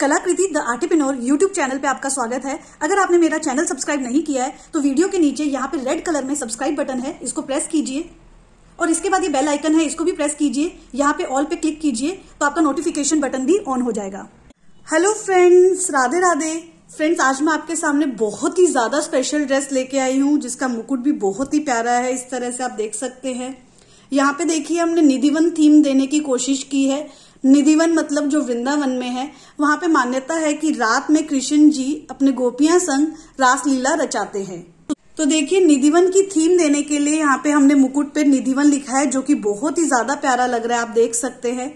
कलाकृति the आर्टिपिनोर YouTube channel पे आपका स्वागत है अगर आपने मेरा चैनल सब्सक्राइब नहीं किया है तो वीडियो के नीचे यहाँ पे रेड कलर में सब्सक्राइब बटन है इसको प्रेस कीजिए और इसके बाद ये बेल आइकन है इसको भी प्रेस कीजिए यहाँ पे ऑल पे क्लिक कीजिए तो आपका नोटिफिकेशन बटन भी ऑन हो जाएगा hello friends Radhe Radhe friends आज मैं आपके सामने बहुत ही ज्यादा स्पेशल ड्रेस लेके आई हूँ जिसका मुकुट भी बहुत ही प्यारा है इस तरह से आप देख सकते हैं यहाँ पे देखिए हमने निधिवन थीम देने की कोशिश की है निधिवन मतलब जो वृंदावन में है वहां पे मान्यता है कि रात में कृष्ण जी अपने गोपियां संग रासलीला रचाते हैं तो देखिए निधिवन की थीम देने के लिए यहाँ पे हमने मुकुट पे निधिवन लिखा है जो कि बहुत ही ज्यादा प्यारा लग रहा है आप देख सकते हैं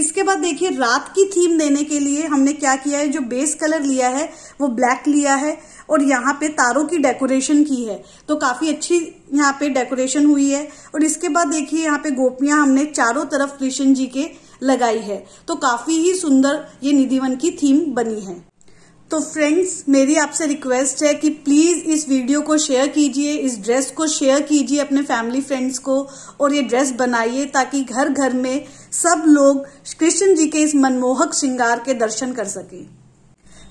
इसके बाद देखिए रात की थीम देने के लिए हमने क्या किया है जो बेस कलर लिया है वो ब्लैक लिया है और यहाँ पे तारों की डेकोरेशन की है तो काफी अच्छी यहाँ पे डेकोरेशन हुई है और इसके बाद देखिए यहाँ पे गोपियां हमने चारों तरफ कृष्ण जी के लगाई है तो काफी ही सुंदर ये निधिवन की थीम बनी है तो फ्रेंड्स मेरी आपसे रिक्वेस्ट है कि प्लीज़ इस वीडियो को शेयर कीजिए इस ड्रेस को शेयर कीजिए अपने फैमिली फ्रेंड्स को और ये ड्रेस बनाइए ताकि घर घर में सब लोग कृष्ण जी के इस मनमोहक श्रृंगार के दर्शन कर सकें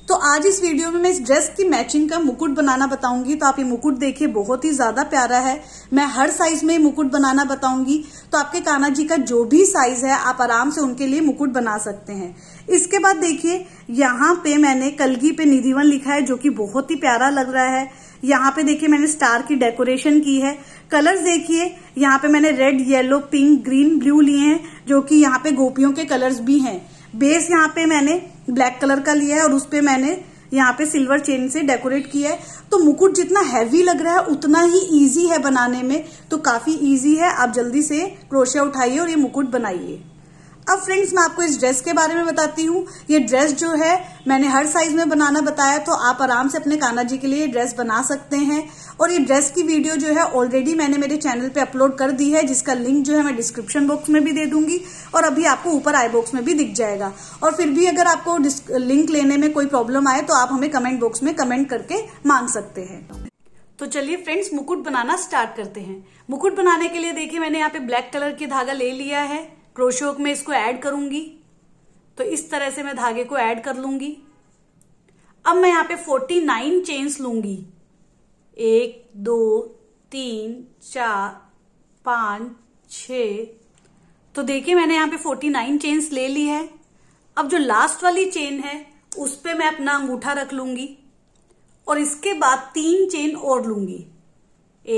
तो आज इस वीडियो में मैं इस ड्रेस की मैचिंग का मुकुट बनाना बताऊंगी तो आप ये मुकुट देखिए बहुत ही ज्यादा प्यारा है मैं हर साइज में मुकुट बनाना बताऊंगी तो आपके काना जी का जो भी साइज है आप आराम से उनके लिए मुकुट बना सकते हैं इसके बाद देखिए यहाँ पे मैंने कलगी पे निधिवन लिखा है जो कि बहुत ही प्यारा लग रहा है यहाँ पे देखिए मैंने स्टार की डेकोरेशन की है कलर्स देखिए यहाँ पे मैंने red yellow pink green blue लिए हैं जो कि यहाँ पे गोपियों के कलर्स भी हैं बेस यहाँ पे मैंने ब्लैक कलर का लिया है और उसपे मैंने यहाँ पे सिल्वर चेन से डेकोरेट किया है तो मुकुट जितना हैवी लग रहा है उतना ही इजी है बनाने में तो काफी इजी है आप जल्दी से क्रोशिया उठाइए और ये मुकुट बनाइए अब फ्रेंड्स मैं आपको इस ड्रेस के बारे में बताती हूँ ये ड्रेस जो है मैंने हर साइज में बनाना बताया तो आप आराम से अपने काना जी के लिए ड्रेस बना सकते हैं और ये ड्रेस की वीडियो जो है ऑलरेडी मैंने मेरे चैनल पे अपलोड कर दी है जिसका लिंक जो है मैं डिस्क्रिप्शन बॉक्स में भी दे दूंगी और अभी आपको ऊपर आई बॉक्स में भी दिख जाएगा और फिर भी अगर आपको लिंक लेने में कोई प्रॉब्लम आए तो आप हमें कमेंट बॉक्स में कमेंट करके मांग सकते हैं तो चलिए फ्रेंड्स मुकुट बनाना स्टार्ट करते हैं मुकुट बनाने के लिए देखिए मैंने यहाँ पे ब्लैक कलर की धागा ले लिया है क्रोशोक में इसको ऐड करूंगी तो इस तरह से मैं धागे को ऐड कर लूंगी अब मैं यहां पे 49 चेन्स लूंगी एक दो तीन चार पांच छ तो देखिए मैंने यहां पे 49 चेन्स ले ली है अब जो लास्ट वाली चेन है उस पर मैं अपना अंगूठा रख लूंगी और इसके बाद तीन चेन और लूंगी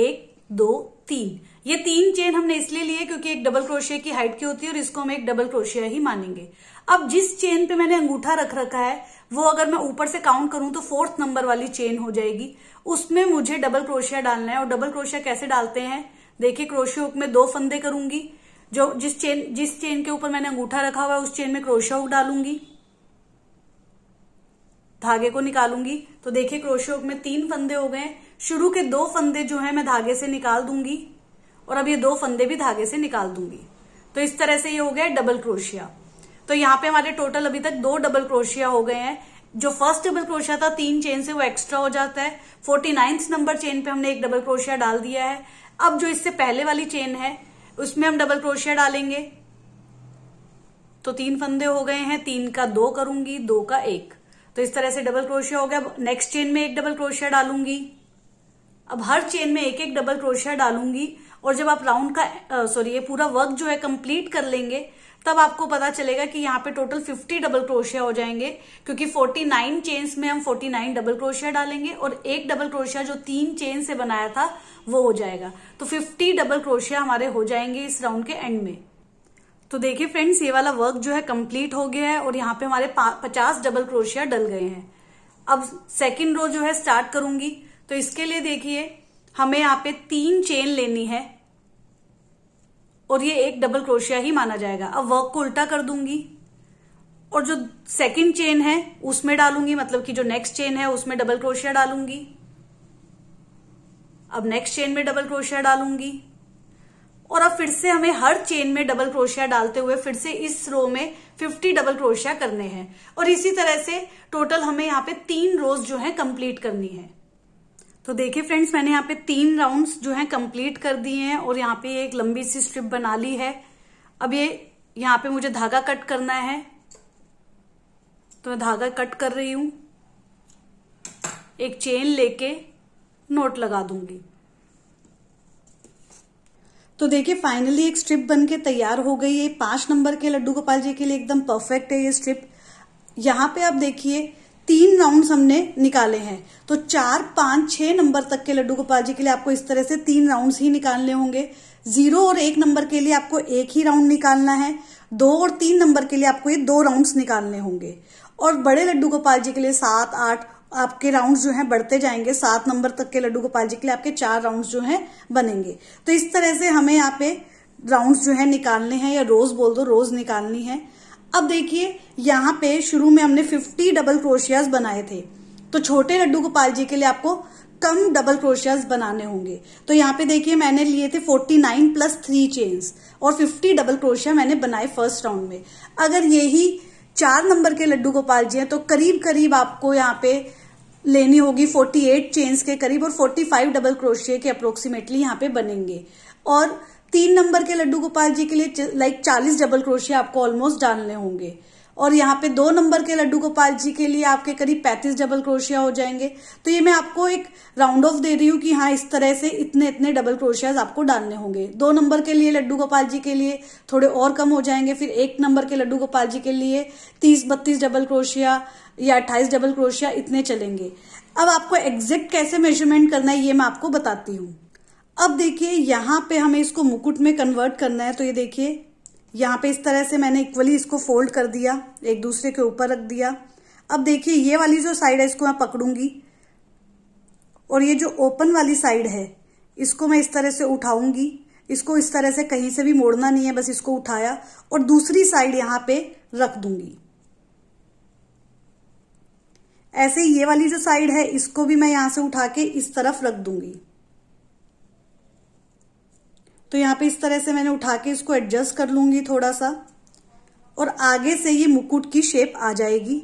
एक दो तीन ये तीन चेन हमने इसलिए लिए क्योंकि एक डबल क्रोशिया की हाइट की होती है और इसको हम एक डबल क्रोशिया ही मानेंगे अब जिस चेन पे मैंने अंगूठा रख रखा है वो अगर मैं ऊपर से काउंट करूं तो फोर्थ नंबर वाली चेन हो जाएगी उसमें मुझे डबल क्रोशिया डालना है और डबल क्रोशिया कैसे डालते हैं देखिए क्रोशिया हुक में दो फंदे करूंगी जो जिस चेन जिस चेन के ऊपर मैंने अंगूठा रखा हुआ है उस चेन में क्रोशिया हुक डालूंगी धागे को निकालूंगी तो देखिए क्रोशिया हुक में तीन फंदे हो गए शुरू के दो फंदे जो है मैं धागे से निकाल दूंगी और अब ये दो फंदे भी धागे से निकाल दूंगी तो इस तरह से ये हो गया डबल क्रोशिया तो यहाँ पे हमारे टोटल अभी तक दो डबल क्रोशिया हो गए हैं जो फर्स्ट डबल क्रोशिया था तीन चेन से वो एक्स्ट्रा हो जाता है फोर्टी नाइन्थ नंबर चेन पे हमने एक डबल क्रोशिया डाल दिया है अब जो इससे पहले वाली चेन है उसमें हम डबल क्रोशिया डालेंगे तो तीन फंदे हो गए हैं तीन का दो करूंगी दो का एक तो इस तरह से डबल क्रोशिया हो गया नेक्स्ट चेन में एक डबल क्रोशिया डालूंगी अब हर चेन में एक एक डबल क्रोशिया डालूंगी और जब आप राउंड का सॉरी ये पूरा वर्क जो है कंप्लीट कर लेंगे तब आपको पता चलेगा कि यहाँ पे टोटल 50 डबल क्रोशिया हो जाएंगे क्योंकि 49 चेन्स में हम 49 डबल क्रोशिया डालेंगे और एक डबल क्रोशिया जो तीन चेन से बनाया था वो हो जाएगा तो 50 डबल क्रोशिया हमारे हो जाएंगे इस राउंड के एंड में तो देखिए फ्रेंड्स ये वाला वर्क जो है कंप्लीट हो गया है और यहाँ पे हमारे पचास डबल क्रोशिया डल गए हैं अब सेकेंड रो जो है स्टार्ट करूंगी तो इसके लिए देखिए हमें यहां पे तीन चेन लेनी है और ये एक डबल क्रोशिया ही माना जाएगा अब वर्क को उल्टा कर दूंगी और जो सेकंड चेन है उसमें डालूंगी मतलब कि जो नेक्स्ट चेन है उसमें डबल क्रोशिया डालूंगी अब नेक्स्ट चेन में डबल क्रोशिया डालूंगी और अब फिर से हमें हर चेन में डबल क्रोशिया डालते हुए फिर से इस रो में 50 डबल क्रोशिया करने हैं और इसी तरह से टोटल हमें यहाँ पे तीन रोज जो है कंप्लीट करनी है तो देखिए फ्रेंड्स मैंने यहाँ पे तीन राउंड्स जो हैं कंप्लीट कर दिए हैं और यहाँ पे एक लंबी सी स्ट्रिप बना ली है अब ये यहाँ पे मुझे धागा कट करना है तो मैं धागा कट कर रही हूं एक चेन लेके नोट लगा दूंगी तो देखिए फाइनली एक स्ट्रिप बन के तैयार हो गई है पांच नंबर के लड्डू गोपाल जी के लिए एकदम परफेक्ट है ये स्ट्रिप यहां पे आप देखिए तीन राउंड हमने निकाले हैं तो चार पांच छह नंबर तक के लड्डू गोपाल जी के लिए आपको इस तरह से तीन राउंड ही निकालने होंगे जीरो और एक नंबर के लिए आपको एक ही राउंड निकालना है दो और तीन नंबर के लिए आपको ये दो राउंड्स निकालने होंगे और बड़े लड्डू गोपाल जी के लिए सात आठ आपके राउंड्स जो हैं बढ़ते जाएंगे सात नंबर तक के लड्डू गोपाल जी के लिए आपके चार राउंड्स जो हैं बनेंगे तो इस तरह से हमें यहाँ पे राउंड्स जो है निकालने हैं या रोज बोल दो रोज निकालनी है अब देखिए यहाँ पे शुरू में हमने 50 डबल क्रोशियाज बनाए थे तो छोटे लड्डू गोपाल जी के लिए आपको कम डबल क्रोशियाज बनाने होंगे तो यहाँ पे देखिए मैंने लिए थे 49 प्लस थ्री चेन्स और 50 डबल क्रोशिया मैंने बनाए फर्स्ट राउंड में अगर यही चार नंबर के लड्डू गोपाल जी हैं तो करीब करीब आपको यहाँ पे लेनी होगी 48 चेन्स के करीब और 45 डबल क्रोशिया के अप्रोक्सीमेटली यहाँ पे बनेंगे और तीन नंबर के लड्डू गोपाल जी के लिए लाइक चालीस डबल क्रोशिया आपको ऑलमोस्ट डालने होंगे और यहाँ पे दो नंबर के लड्डू गोपाल जी के लिए आपके करीब पैंतीस डबल क्रोशिया हो जाएंगे तो ये मैं आपको एक राउंड ऑफ दे रही हूँ कि हाँ इस तरह से इतने इतने डबल क्रोशियाज आपको डालने होंगे दो नंबर के लिए लड्डू गोपाल जी के लिए थोड़े और कम हो जाएंगे फिर एक नंबर के लड्डू गोपाल जी के लिए तीस बत्तीस डबल क्रोशिया या अट्ठाईस डबल क्रोशिया इतने चलेंगे अब आपको एग्जैक्ट कैसे मेजरमेंट करना है ये मैं आपको बताती हूँ अब देखिए यहां पे हमें इसको मुकुट में कन्वर्ट करना है तो ये देखिए यहां पे इस तरह से मैंने इक्वली इसको फोल्ड कर दिया एक दूसरे के ऊपर रख दिया अब देखिए ये वाली जो साइड है इसको मैं पकड़ूंगी और ये जो ओपन वाली साइड है इसको मैं इस तरह से उठाऊंगी इसको इस तरह से कहीं से भी मोड़ना नहीं है बस इसको उठाया और दूसरी साइड यहां पे रख दूंगी ऐसे ये वाली जो साइड है इसको भी मैं यहां से उठा के इस तरफ रख दूंगी तो यहाँ पे इस तरह से मैंने उठा के इसको एडजस्ट कर लूंगी थोड़ा सा और आगे से ये मुकुट की शेप आ जाएगी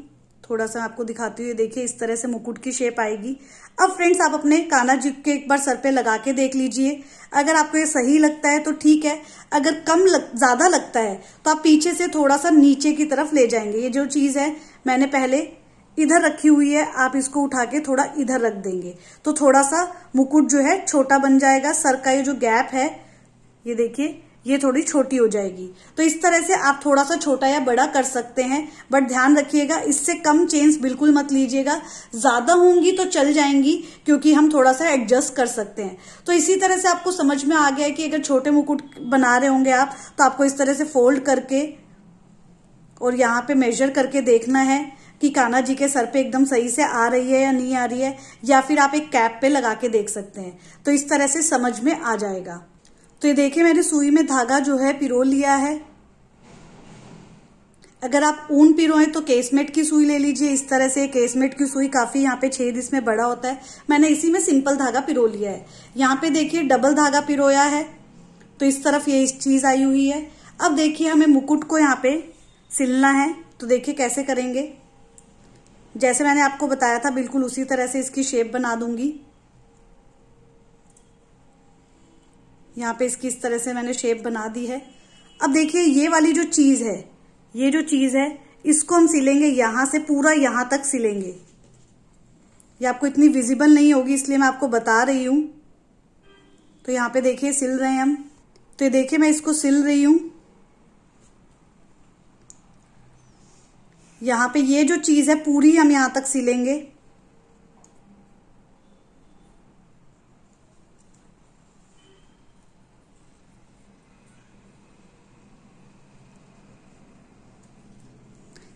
थोड़ा सा आपको दिखाती हुई देखिए इस तरह से मुकुट की शेप आएगी अब फ्रेंड्स आप अपने काना जी के एक बार सर पे लगा के देख लीजिए अगर आपको ये सही लगता है तो ठीक है अगर कम लग, ज़्यादा लगता है तो आप पीछे से थोड़ा सा नीचे की तरफ ले जाएंगे ये जो चीज़ है मैंने पहले इधर रखी हुई है आप इसको उठा के थोड़ा इधर रख देंगे तो थोड़ा सा मुकुट जो है छोटा बन जाएगा सर का ये जो गैप है ये देखिए ये थोड़ी छोटी हो जाएगी तो इस तरह से आप थोड़ा सा छोटा या बड़ा कर सकते हैं बट ध्यान रखिएगा इससे कम चेन्स बिल्कुल मत लीजिएगा ज्यादा होंगी तो चल जाएंगी क्योंकि हम थोड़ा सा एडजस्ट कर सकते हैं तो इसी तरह से आपको समझ में आ गया है कि अगर छोटे मुकुट बना रहे होंगे आप तो आपको इस तरह से फोल्ड करके और यहाँ पे मेजर करके देखना है कि काना जी के सर पे एकदम सही से आ रही है या नहीं आ रही है या फिर आप एक कैप पे लगा के देख सकते हैं तो इस तरह से समझ में आ जाएगा तो ये देखिए मैंने सुई में धागा जो है पिरो लिया है अगर आप ऊन पिरोएं तो केसमेट की सुई ले लीजिए इस तरह से केसमेट की सुई काफी यहाँ पे छेद इसमें बड़ा होता है मैंने इसी में सिंपल धागा पिरो लिया है यहाँ पे देखिए डबल धागा पिरोया है तो इस तरफ ये इस चीज आई हुई है अब देखिए हमें मुकुट को यहाँ पे सिलना है तो देखिए कैसे करेंगे जैसे मैंने आपको बताया था बिल्कुल उसी तरह से इसकी शेप बना दूंगी यहाँ पे इसकी इस तरह से मैंने शेप बना दी है अब देखिए ये वाली जो चीज है ये जो चीज है इसको हम सिलेंगे यहां से पूरा यहां तक सिलेंगे ये आपको इतनी विजिबल नहीं होगी इसलिए मैं आपको बता रही हूं तो यहाँ पे देखिए सिल रहे हैं हम तो ये देखिए मैं इसको सिल रही हूं यहाँ पे ये जो चीज है पूरी हम यहां तक सिलेंगे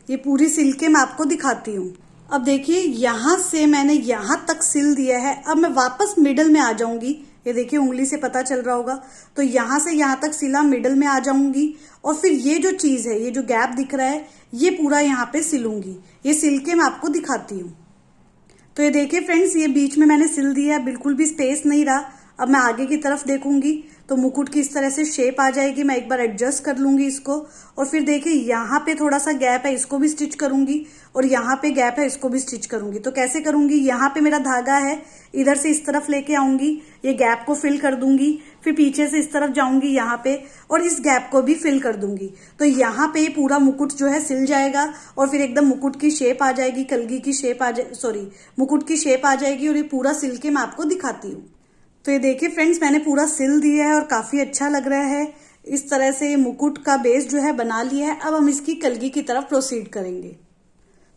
ये पूरी सिल के मैं आपको दिखाती हूँ अब देखिए यहाँ से मैंने यहाँ तक सिल दिया है अब मैं वापस मिडल में आ जाऊंगी ये देखिए उंगली से पता चल रहा होगा तो यहाँ से यहाँ तक सिला मिडल में आ जाऊंगी और फिर ये जो चीज है ये जो गैप दिख रहा है ये पूरा यहाँ पे सिलूंगी ये सिल के मैं आपको दिखाती हूँ तो ये देखिए फ्रेंड्स ये बीच में मैंने सिल दिया बिल्कुल भी स्पेस नहीं रहा अब मैं आगे की तरफ देखूंगी तो मुकुट की इस तरह से शेप आ जाएगी मैं एक बार एडजस्ट कर लूंगी इसको और फिर देखिए यहाँ पे थोड़ा सा गैप है इसको भी स्टिच करूंगी और यहाँ पे गैप है इसको भी स्टिच करूंगी तो कैसे करूंगी यहाँ पे मेरा धागा है इधर से इस तरफ लेके आऊंगी ये गैप को फिल कर दूंगी फिर पीछे से इस तरफ जाऊंगी यहाँ पे और इस गैप को भी फिल कर दूंगी तो यहाँ पे पूरा मुकुट जो है सिल जाएगा और फिर एकदम मुकुट की शेप आ जाएगी कलगी की शेप आ जाए सॉरी मुकुट की शेप आ जाएगी और ये पूरा सिल के मैं आपको दिखाती हूँ तो ये देखिए फ्रेंड्स मैंने पूरा सिल दिया है और काफी अच्छा लग रहा है इस तरह से ये मुकुट का बेस जो है बना लिया है अब हम इसकी कलगी की तरफ प्रोसीड करेंगे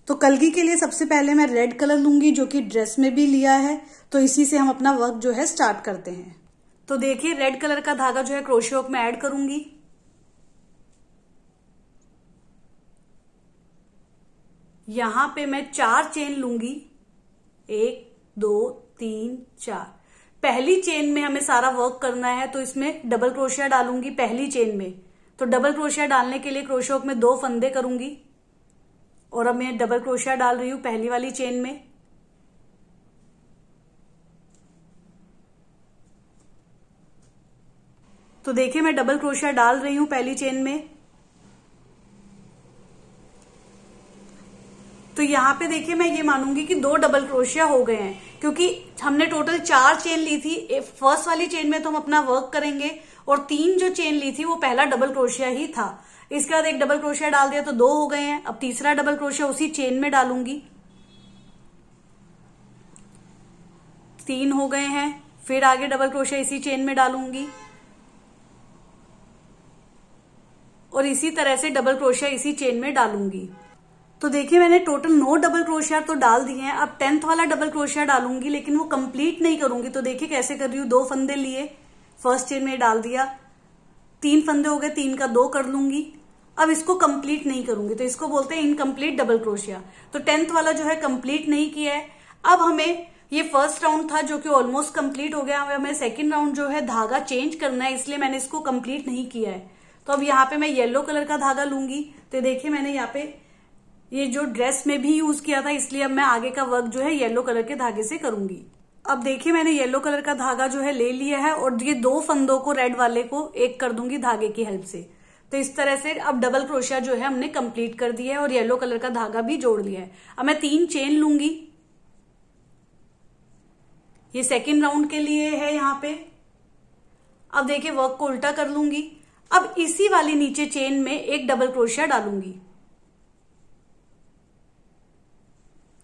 तो कलगी के लिए सबसे पहले मैं रेड कलर लूंगी जो कि ड्रेस में भी लिया है तो इसी से हम अपना वर्क जो है स्टार्ट करते हैं तो देखिए रेड कलर का धागा जो है क्रोशियोक में ऐड करूंगी यहां पे मैं चार चेन लूंगी एक दो तीन चार पहली चेन में हमें सारा वर्क करना है तो इसमें डबल क्रोशिया डालूंगी पहली चेन में तो डबल क्रोशिया डालने के लिए क्रोशोक में दो फंदे करूंगी और अब मैं डबल क्रोशिया डाल रही हूं पहली वाली चेन में तो देखिए मैं डबल क्रोशिया डाल रही हूं पहली चेन में तो यहां पे देखिए मैं ये मानूंगी कि दो डबल क्रोशिया हो गए हैं क्योंकि हमने टोटल चार चेन ली थी फर्स्ट वाली चेन में तो हम अपना वर्क करेंगे और तीन जो चेन ली थी वो पहला डबल क्रोशिया ही था इसके बाद एक डबल क्रोशिया डाल दिया तो दो हो गए हैं अब तीसरा डबल क्रोशिया उसी चेन में डालूंगी तीन हो गए हैं फिर आगे डबल क्रोशिया इसी चेन में डालूंगी और इसी तरह से डबल क्रोशिया इसी चेन में डालूंगी तो देखिए मैंने टोटल नौ डबल क्रोशिया तो डाल दिए हैं अब टेंथ वाला डबल क्रोशिया डालूंगी लेकिन वो कंप्लीट नहीं करूंगी तो देखिए कैसे कर रही हूँ दो फंदे लिए फर्स्ट चेन में डाल दिया तीन फंदे हो गए तीन का दो कर लूंगी अब इसको कंप्लीट नहीं करूंगी तो इसको बोलते हैं इनकम्प्लीट डबल क्रोशिया तो टेंथ वाला जो है कंप्लीट नहीं किया है अब हमें ये फर्स्ट राउंड था जो कि ऑलमोस्ट कंप्लीट हो गया हमें हमें सेकेंड राउंड जो है धागा चेंज करना है इसलिए मैंने इसको कंप्लीट नहीं किया है तो अब यहाँ पे मैं येलो कलर का धागा लूंगी तो देखिए मैंने यहाँ पे ये जो ड्रेस में भी यूज किया था इसलिए अब मैं आगे का वर्क जो है येलो कलर के धागे से करूंगी अब देखिए मैंने येलो कलर का धागा जो है ले लिया है और ये दो फंदों को रेड वाले को एक कर दूंगी धागे की हेल्प से तो इस तरह से अब डबल क्रोशिया जो है हमने कंप्लीट कर दिया है और येलो कलर का धागा भी जोड़ लिया है अब मैं तीन चेन लूंगी ये सेकेंड राउंड के लिए है यहां पे अब देखिए वर्क को उल्टा कर लूंगी अब इसी वाली नीचे चेन में एक डबल क्रोशिया डालूंगी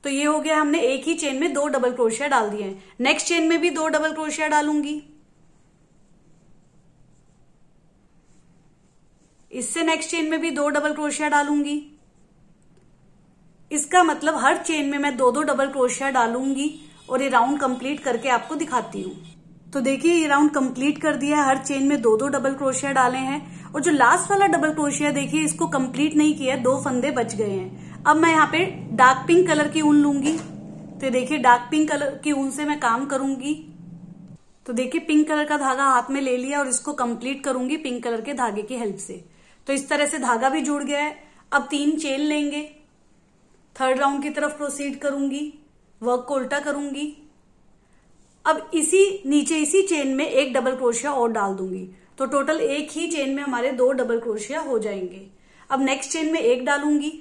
तो ये हो गया हमने एक ही चेन में दो डबल क्रोशिया डाल दिए हैं नेक्स्ट चेन में भी दो डबल क्रोशिया डालूंगी इससे नेक्स्ट चेन में भी दो डबल क्रोशिया डालूंगी इसका मतलब हर चेन में मैं दो दो डबल क्रोशिया डालूंगी और ये राउंड कंप्लीट करके आपको दिखाती हूँ तो देखिए ये राउंड कंप्लीट कर दिया हर चेन में दो दो डबल क्रोशिया डाले हैं और जो लास्ट वाला डबल क्रोशिया देखिए इसको कंप्लीट नहीं किया दो फंदे बच गए हैं अब मैं यहाँ पे डार्क पिंक कलर की ऊन लूंगी तो देखिए डार्क पिंक कलर की ऊन से मैं काम करूंगी तो देखिए पिंक कलर का धागा हाथ में ले लिया और इसको कंप्लीट करूंगी पिंक कलर के धागे की हेल्प से तो इस तरह से धागा भी जुड़ गया है अब तीन चेन लेंगे थर्ड राउंड की तरफ प्रोसीड करूंगी वर्क को उल्टा करूंगी अब इसी नीचे इसी चेन में एक डबल क्रोशिया और डाल दूंगी तो टोटल एक ही चेन में हमारे दो डबल क्रोशिया हो जाएंगे अब नेक्स्ट चेन में एक डालूंगी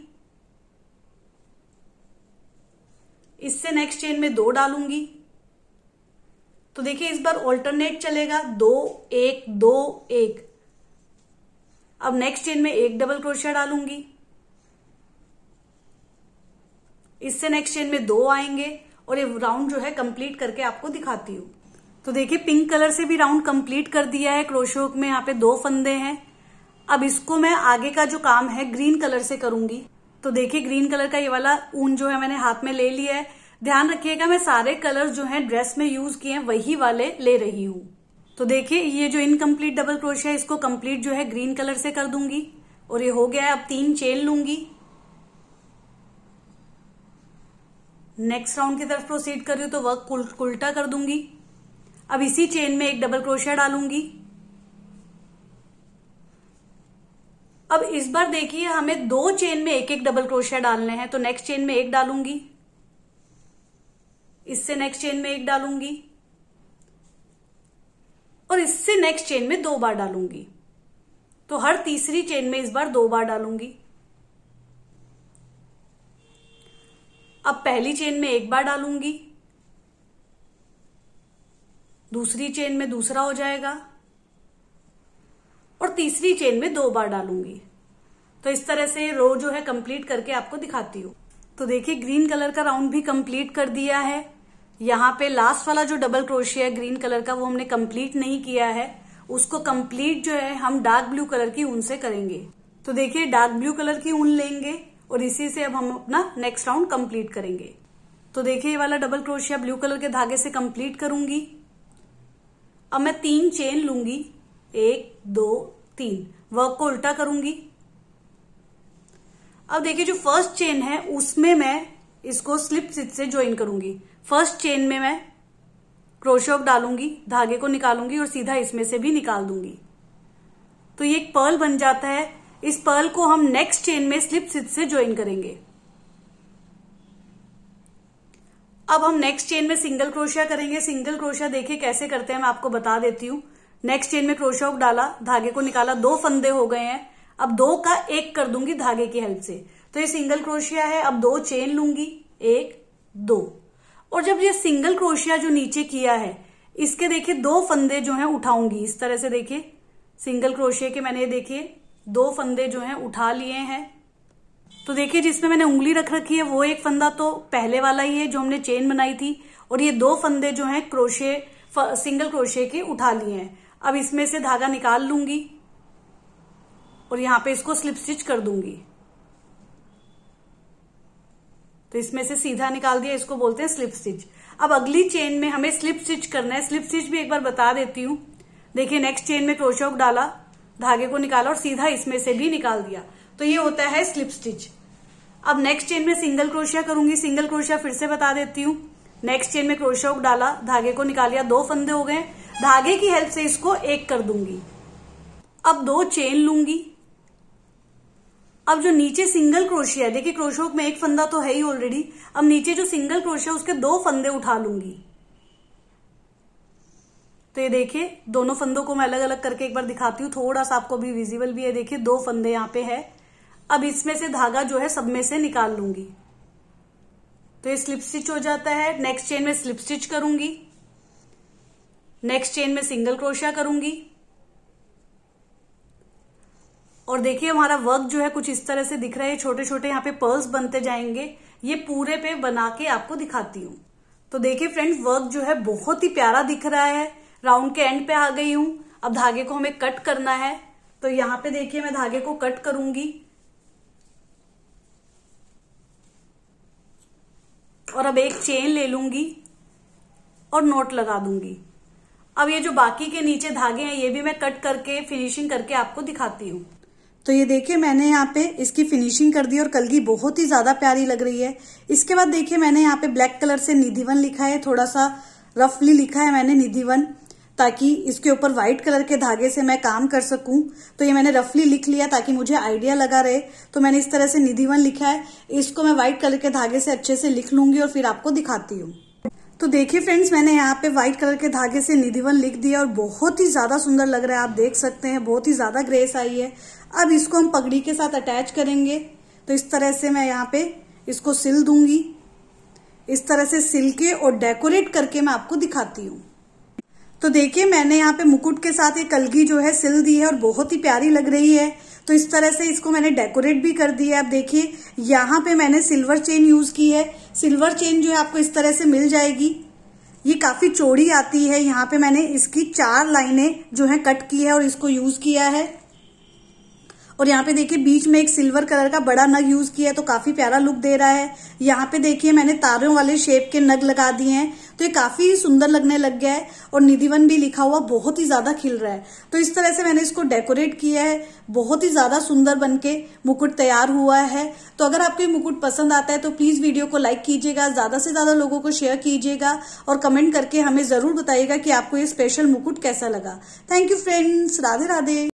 इससे नेक्स्ट चेन में दो डालूंगी तो देखिए इस बार ऑल्टरनेट चलेगा दो एक दो एक अब नेक्स्ट चेन में एक डबल क्रोशिया डालूंगी इससे नेक्स्ट चेन में दो आएंगे और ये राउंड जो है कंप्लीट करके आपको दिखाती हूँ तो देखिए पिंक कलर से भी राउंड कंप्लीट कर दिया है क्रोशोक में यहाँ पे दो फंदे हैं अब इसको मैं आगे का जो काम है ग्रीन कलर से करूंगी तो देखिए ग्रीन कलर का ये वाला ऊन जो है मैंने हाथ में ले लिया है ध्यान रखिएगा मैं सारे कलर जो हैं ड्रेस में यूज किए हैं वही वाले ले रही हूं तो देखिए ये जो इनकम्प्लीट डबल क्रोशिया इसको कम्प्लीट जो है ग्रीन कलर से कर दूंगी और ये हो गया है अब तीन चेन लूंगी नेक्स्ट राउंड की तरफ प्रोसीड कर रही तो वर्क उल्टा कर दूंगी अब इसी चेन में एक डबल क्रोशिया डालूंगी अब इस बार देखिए हमें दो चेन में एक एक डबल क्रोशिया डालने हैं तो नेक्स्ट चेन में एक डालूंगी इससे नेक्स्ट चेन में एक डालूंगी और इससे नेक्स्ट चेन में दो बार डालूंगी तो हर तीसरी चेन में इस बार दो बार डालूंगी अब पहली चेन में एक बार डालूंगी दूसरी चेन में दूसरा हो जाएगा और तीसरी चेन में दो बार डालूंगी तो इस तरह से रो जो है कंप्लीट करके आपको दिखाती हूँ तो देखिए ग्रीन कलर का राउंड भी कंप्लीट कर दिया है यहाँ पे लास्ट वाला जो डबल क्रोशिया है ग्रीन कलर का वो हमने कंप्लीट नहीं किया है उसको कंप्लीट जो है हम डार्क ब्लू कलर की ऊन से करेंगे तो देखिए डार्क ब्लू कलर की ऊन लेंगे और इसी से अब हम अपना नेक्स्ट राउंड कंप्लीट करेंगे तो देखिए ये वाला डबल क्रोशिया ब्लू कलर के धागे से कंप्लीट करूंगी अब मैं तीन चेन लूंगी एक दो तीन वर्क को उल्टा करूंगी अब देखिए जो फर्स्ट चेन है उसमें मैं इसको स्लिप स्टिच से ज्वाइन करूंगी फर्स्ट चेन में मैं क्रोशोक डालूंगी धागे को निकालूंगी और सीधा इसमें से भी निकाल दूंगी तो ये एक पर्ल बन जाता है इस पर्ल को हम नेक्स्ट चेन में स्लिप स्टिच से ज्वाइन करेंगे अब हम नेक्स्ट चेन में सिंगल क्रोशिया करेंगे सिंगल क्रोशिया देखिए कैसे करते हैं मैं आपको बता देती हूँ नेक्स्ट चेन में क्रोशिया डाला धागे को निकाला दो फंदे हो गए हैं अब दो का एक कर दूंगी धागे की हेल्प से तो ये सिंगल क्रोशिया है अब दो चेन लूंगी एक दो और जब ये सिंगल क्रोशिया जो नीचे किया है इसके देखिए दो फंदे जो हैं उठाऊंगी इस तरह से देखिए सिंगल क्रोशिया के मैंने ये देखिए दो फंदे जो हैं उठा लिए हैं तो देखिए जिसमें मैंने उंगली रख रखी है वो एक फंदा तो पहले वाला ही है जो हमने चेन बनाई थी और ये दो फंदे जो हैं क्रोशे सिंगल क्रोशे के उठा लिए हैं अब इसमें से धागा निकाल लूंगी और यहां पे इसको स्लिप स्टिच कर दूंगी तो इसमें से सीधा निकाल दिया इसको बोलते हैं स्लिप स्टिच अब अगली चेन में हमें स्लिप स्टिच करना है स्लिप स्टिच भी एक बार बता देती हूँ देखिए नेक्स्ट चेन में क्रोशोक डाला धागे को निकाला और सीधा इसमें से भी निकाल दिया तो ये होता है स्लिप स्टिच अब नेक्स्ट चेन में सिंगल क्रोशिया करूंगी सिंगल क्रोशिया फिर से बता देती हूँ नेक्स्ट चेन में क्रोशोक डाला धागे को निकाल लिया दो फंदे हो गए धागे की हेल्प से इसको एक कर दूंगी अब दो चेन लूंगी अब जो नीचे सिंगल क्रोशिया है देखिए क्रोशो में एक फंदा तो है ही ऑलरेडी अब नीचे जो सिंगल क्रोशिया उसके दो फंदे उठा लूंगी तो ये देखिए दोनों फंदों को मैं अलग अलग करके एक बार दिखाती हूँ थोड़ा सा आपको भी विजिबल भी है देखिए दो फंदे यहां पे है अब इसमें से धागा जो है सब में से निकाल लूंगी तो ये स्लिप स्टिच हो जाता है नेक्स्ट चेन में स्लिप स्टिच करूंगी नेक्स्ट चेन में सिंगल क्रोशिया करूंगी और देखिए हमारा वर्क जो है कुछ इस तरह से दिख रहा है छोटे छोटे यहाँ पे पर्ल्स बनते जाएंगे ये पूरे पे बना के आपको दिखाती हूँ तो देखिए फ्रेंड्स वर्क जो है बहुत ही प्यारा दिख रहा है राउंड के एंड पे आ गई हूँ अब धागे को हमें कट करना है तो यहाँ पे देखिए मैं धागे को कट करूंगी और अब एक चेन ले लूंगी और नोट लगा दूंगी अब ये जो बाकी के नीचे धागे हैं ये भी मैं कट करके फिनिशिंग करके आपको दिखाती हूँ तो ये देखिए मैंने यहाँ पे इसकी फिनिशिंग कर दी और कलगी बहुत ही ज़्यादा प्यारी लग रही है इसके बाद देखिए मैंने यहाँ पे ब्लैक कलर से निधिवन लिखा है थोड़ा सा रफली लिखा है मैंने निधिवन ताकि इसके ऊपर व्हाइट कलर के धागे से मैं काम कर सकूं तो ये मैंने रफली लिख लिया ताकि मुझे आइडिया लगा रहे तो मैंने इस तरह से निधिवन लिखा है इसको मैं व्हाइट कलर के धागे से अच्छे से लिख लूंगी और फिर आपको दिखाती हूँ तो देखिए फ्रेंड्स मैंने यहाँ पे व्हाइट कलर के धागे से निधिवन लिख दिया और बहुत ही ज्यादा सुंदर लग रहा है आप देख सकते हैं बहुत ही ज्यादा ग्रेस आई है अब इसको हम पगड़ी के साथ अटैच करेंगे तो इस तरह से मैं यहाँ पे इसको सिल दूंगी इस तरह से सिल के और डेकोरेट करके मैं आपको दिखाती हूँ तो देखिए मैंने यहाँ पे मुकुट के साथ ये कलगी जो है सिल दी है और बहुत ही प्यारी लग रही है तो इस तरह से इसको मैंने डेकोरेट भी कर दिया है आप देखिए यहाँ पे मैंने सिल्वर चेन यूज की है सिल्वर चेन जो है आपको इस तरह से मिल जाएगी ये काफी चौड़ी आती है यहाँ पे मैंने इसकी चार लाइनें जो है कट की है और इसको यूज किया है और यहाँ पे देखिए बीच में एक सिल्वर कलर का बड़ा नग यूज किया है तो काफी प्यारा लुक दे रहा है यहाँ पे देखिए मैंने तारों वाले शेप के नग लगा दिए हैं तो ये काफी सुंदर लगने लग गया है और निधिवन भी लिखा हुआ बहुत ही ज्यादा खिल रहा है तो इस तरह से मैंने इसको डेकोरेट किया है बहुत ही ज्यादा सुंदर बन के मुकुट तैयार हुआ है तो अगर आपको ये मुकुट पसंद आता है तो प्लीज वीडियो को लाइक कीजिएगा ज्यादा से ज्यादा लोगों को शेयर कीजिएगा और कमेंट करके हमें जरूर बताइएगा कि आपको ये स्पेशल मुकुट कैसा लगा thank you friends Radhe Radhe